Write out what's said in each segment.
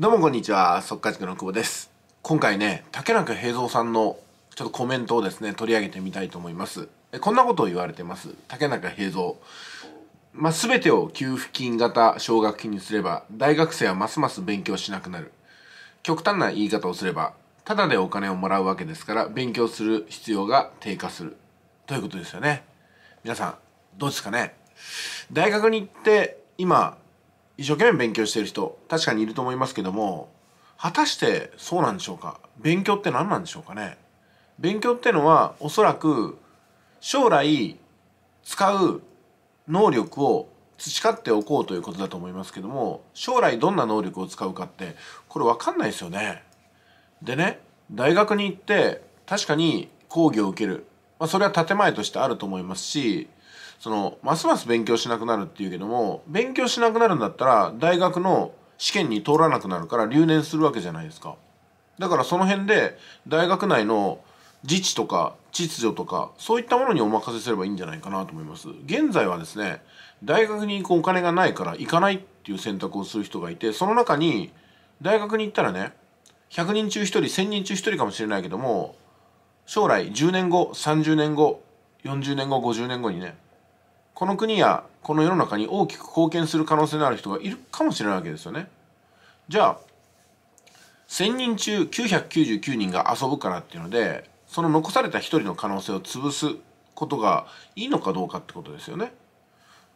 どうもこんにちは、速稼塾の久保です。今回ね、竹中平蔵さんのちょっとコメントをですね、取り上げてみたいと思います。こんなことを言われてます。竹中平蔵。まあ、全てを給付金型奨学金にすれば、大学生はますます勉強しなくなる。極端な言い方をすれば、ただでお金をもらうわけですから、勉強する必要が低下する。ということですよね。皆さん、どうですかね大学に行って、今、一生懸命勉強してる人確かにいると思いますけども果たしてそうなんでしょうか勉強って何なんでしょうかね勉強ってのはおそらく将来使う能力を培っておこうということだと思いますけども将来どんな能力を使うかってこれ分かんないですよね。でね大学に行って確かに講義を受ける、まあ、それは建前としてあると思いますしそのますます勉強しなくなるっていうけども勉強しなくなるんだったら大学の試験に通らなくなるから留年するわけじゃないですかだからその辺で大学内の自治とか秩序とかそういったものにお任せすればいいんじゃないかなと思います現在はですね大学に行くお金がないから行かないっていう選択をする人がいてその中に大学に行ったらね100人中1人1000人中1人かもしれないけども将来10年後30年後40年後50年後にねこの国やこの世の中に大きく貢献する可能性のある人がいるかもしれないわけですよね。じゃあ1000人中999人が遊ぶからっていうのでその残された1人の可能性を潰すことがいいのかどうかってことですよね。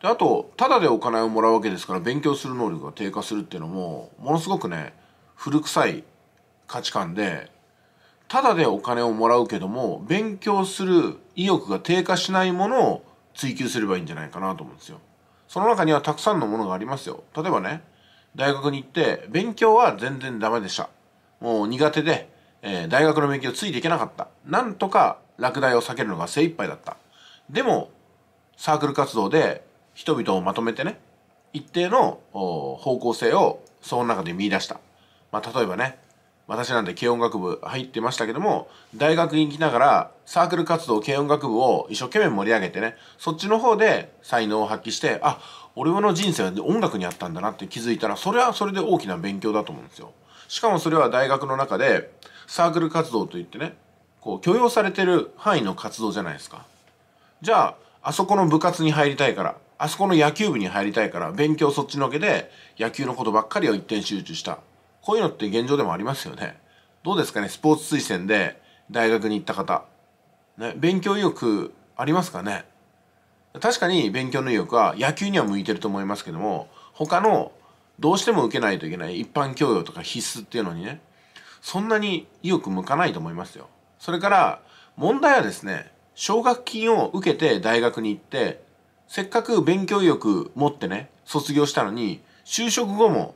であとただでお金をもらうわけですから勉強する能力が低下するっていうのもものすごくね古臭い価値観でただでお金をもらうけども勉強する意欲が低下しないものを追求すればいいんじゃないかなと思うんですよ。その中にはたくさんのものがありますよ。例えばね、大学に行って勉強は全然ダメでした。もう苦手で、えー、大学の勉強ついていけなかった。なんとか落第を避けるのが精一杯だった。でも、サークル活動で人々をまとめてね、一定の方向性をその中で見出した。まあ、例えばね、私なんて軽音楽部入ってましたけども大学に行きながらサークル活動軽音楽部を一生懸命盛り上げてねそっちの方で才能を発揮してあ俺の人生は音楽にあったんだなって気づいたらそれはそれで大きな勉強だと思うんですよ。しかもそれは大学の中でサークル活動といってねこう許容されてる範囲の活動じゃないですか。じゃああそこの部活に入りたいからあそこの野球部に入りたいから勉強そっちのけで野球のことばっかりを一点集中したこういうのって現状でもありますよね。どうですかね、スポーツ推薦で大学に行った方。ね、勉強意欲ありますかね確かに勉強の意欲は野球には向いてると思いますけども、他のどうしても受けないといけない一般教養とか必須っていうのにね、そんなに意欲向かないと思いますよ。それから、問題はですね、奨学金を受けて大学に行って、せっかく勉強意欲持ってね、卒業したのに、就職後も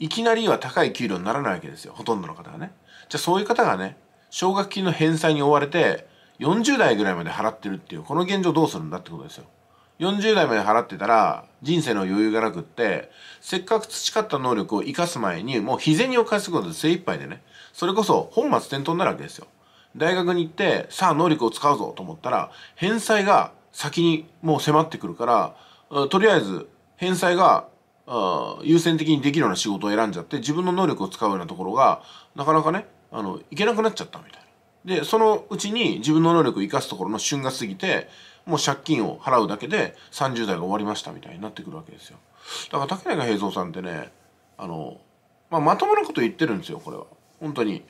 いきなりは高い給料にならないわけですよほとんどの方がねじゃあそういう方がね奨学金の返済に追われて40代ぐらいまで払ってるっていうこの現状どうするんだってことですよ40代まで払ってたら人生の余裕がなくってせっかく培った能力を生かす前にもう日銭を返すことで精一杯でねそれこそ本末転倒になるわけですよ大学に行ってさあ能力を使うぞと思ったら返済が先にもう迫ってくるからとりあえず返済があ優先的にできるような仕事を選んじゃって自分の能力を使うようなところがなかなかねあのいけなくなっちゃったみたいな。でそのうちに自分の能力を生かすところの旬が過ぎてもう借金を払うだけで30代が終わりましたみたいになってくるわけですよ。だから竹中平蔵さんってねあの、まあ、まともなこと言ってるんですよこれは。本当に。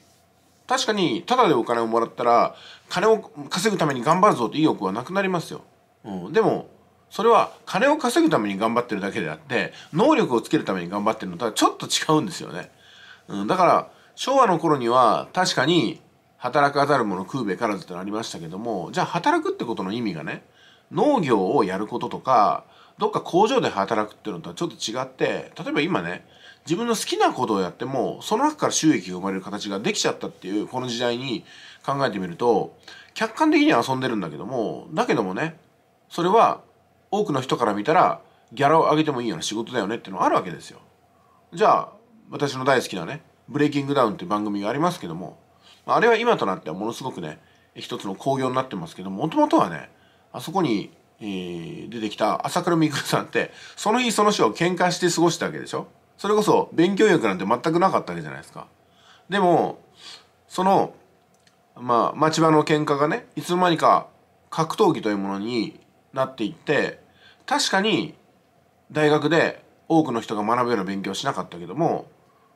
確かにただでお金をもらったら金を稼ぐために頑張るぞって意欲はなくなりますよ。うん、でもそれは金を稼ぐために頑張ってるだけであって能力をつけるために頑張ってるのとはちょっと違うんですよね、うん、だから昭和の頃には確かに働かざる者食うべからずってのありましたけどもじゃあ働くってことの意味がね農業をやることとかどっか工場で働くっていうのとはちょっと違って例えば今ね自分の好きなことをやってもその中から収益が生まれる形ができちゃったっていうこの時代に考えてみると客観的には遊んでるんだけどもだけどもねそれは多くの人から見たらギャラを上げてもいいような仕事だよねってのあるわけですよ。じゃあ私の大好きなね「ブレイキングダウン」って番組がありますけどもあれは今となってはものすごくね一つの興行になってますけどもともとはねあそこに、えー、出てきた朝倉未来さんってその日その日を喧嘩して過ごしたわけでしょそれこそ勉強欲なんて全くなかったわけじゃないですか。でもそのまあ町場の喧嘩がねいつの間にか格闘技というものになっていって確かに大学で多くの人が学ぶような勉強はしなかったけども、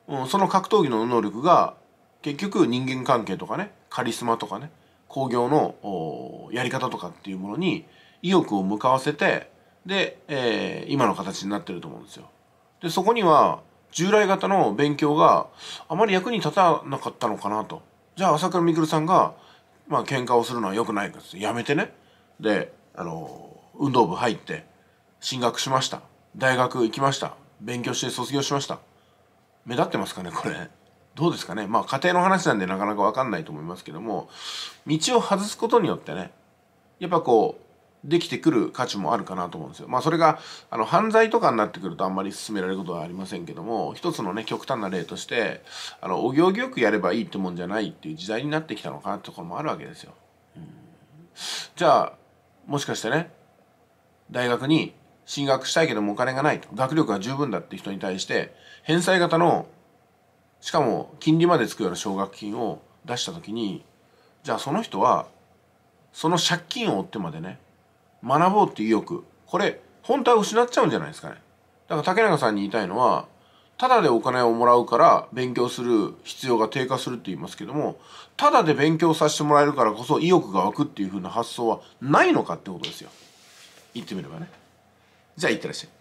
うん、その格闘技の能力が結局人間関係とかねカリスマとかね興行のやり方とかっていうものに意欲を向かわせてで、えー、今の形になってると思うんですよ。でそこには従来型の勉強があまり役に立たなかったのかなと。じゃあ朝倉未来さんが、まあ喧嘩をするのは良くないかてやめてね。であの運動部入って進学しました大学行きました勉強して卒業しました目立ってますかねこれどうですかねまあ家庭の話なんでなかなか分かんないと思いますけども道を外すことによってねやっぱこうできてくる価値もあるかなと思うんですよ。まあそれがあの犯罪とかになってくるとあんまり進められることはありませんけども一つのね極端な例としてあのお行儀よくやればいいってもんじゃないっていう時代になってきたのかなってところもあるわけですよ。うん、じゃあもしかしてね大学に進学したいけどもお金がないと学力が十分だって人に対して返済型のしかも金利までつくような奨学金を出した時にじゃあその人はその借金を負ってまでね学ぼうっていう意欲これ本当は失っちゃうんじゃないですかねだから竹中さんに言いたいのはただでお金をもらうから勉強する必要が低下するって言いますけどもただで勉強させてもらえるからこそ意欲が湧くっていう風な発想はないのかってことですよ言ってみればねじゃあいってらっしゃい